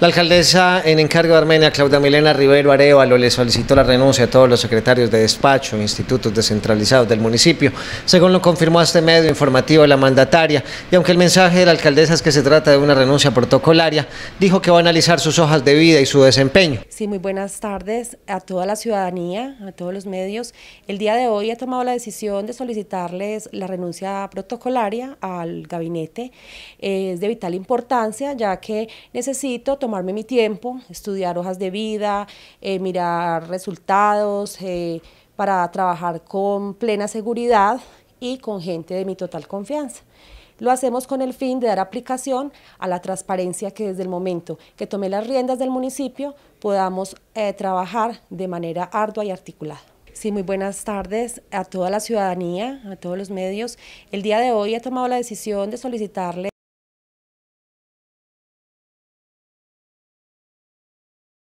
La alcaldesa en encargo de Armenia, Claudia Milena Rivero Arevalo, le solicitó la renuncia a todos los secretarios de despacho e institutos descentralizados del municipio. Según lo confirmó este medio informativo la mandataria, y aunque el mensaje de la alcaldesa es que se trata de una renuncia protocolaria, dijo que va a analizar sus hojas de vida y su desempeño. Sí, muy buenas tardes a toda la ciudadanía, a todos los medios. El día de hoy he tomado la decisión de solicitarles la renuncia protocolaria al gabinete. Es de vital importancia, ya que necesito tomar tomarme mi tiempo, estudiar hojas de vida, eh, mirar resultados, eh, para trabajar con plena seguridad y con gente de mi total confianza. Lo hacemos con el fin de dar aplicación a la transparencia que desde el momento que tomé las riendas del municipio podamos eh, trabajar de manera ardua y articulada. Sí, muy buenas tardes a toda la ciudadanía, a todos los medios. El día de hoy he tomado la decisión de solicitarle